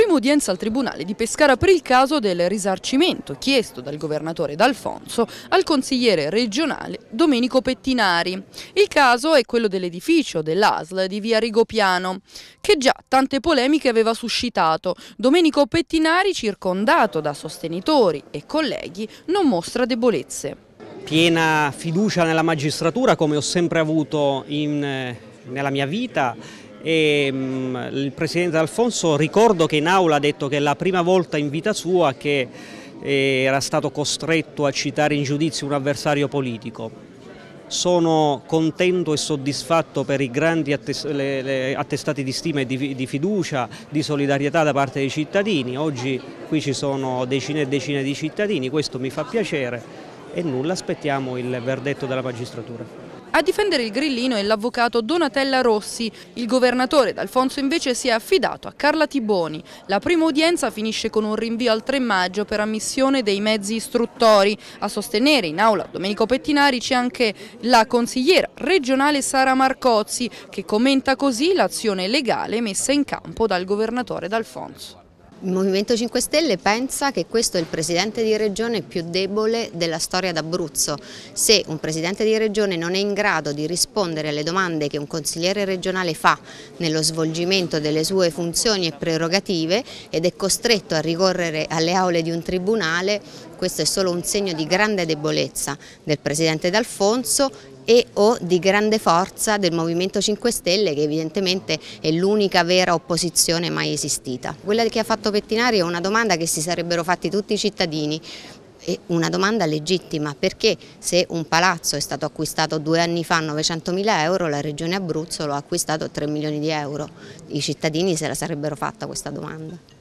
prima udienza al Tribunale di Pescara per il caso del risarcimento chiesto dal governatore D'Alfonso al consigliere regionale Domenico Pettinari. Il caso è quello dell'edificio dell'ASL di via Rigopiano, che già tante polemiche aveva suscitato. Domenico Pettinari, circondato da sostenitori e colleghi, non mostra debolezze. Piena fiducia nella magistratura come ho sempre avuto in, eh, nella mia vita e mh, mm, il Presidente Alfonso ricordo che in aula ha detto che è la prima volta in vita sua che eh, era stato costretto a citare in giudizio un avversario politico. Sono contento e soddisfatto per i grandi attest le, le attestati di stima e di, di fiducia, di solidarietà da parte dei cittadini. Oggi qui ci sono decine e decine di cittadini, questo mi fa piacere e nulla, aspettiamo il verdetto della magistratura. A difendere il grillino è l'avvocato Donatella Rossi. Il governatore D'Alfonso invece si è affidato a Carla Tiboni. La prima udienza finisce con un rinvio al 3 maggio per ammissione dei mezzi istruttori. A sostenere in aula Domenico Pettinari c'è anche la consigliera regionale Sara Marcozzi che commenta così l'azione legale messa in campo dal governatore D'Alfonso. Il Movimento 5 Stelle pensa che questo è il presidente di regione più debole della storia d'Abruzzo. Se un presidente di regione non è in grado di rispondere alle domande che un consigliere regionale fa nello svolgimento delle sue funzioni e prerogative ed è costretto a ricorrere alle aule di un tribunale, questo è solo un segno di grande debolezza del presidente D'Alfonso e o di grande forza del Movimento 5 Stelle che evidentemente è l'unica vera opposizione mai esistita. Quella che ha fatto Pettinari è una domanda che si sarebbero fatti tutti i cittadini è una domanda legittima perché se un palazzo è stato acquistato due anni fa a 900 mila euro la regione Abruzzo lo ha acquistato a 3 milioni di euro, i cittadini se la sarebbero fatta questa domanda.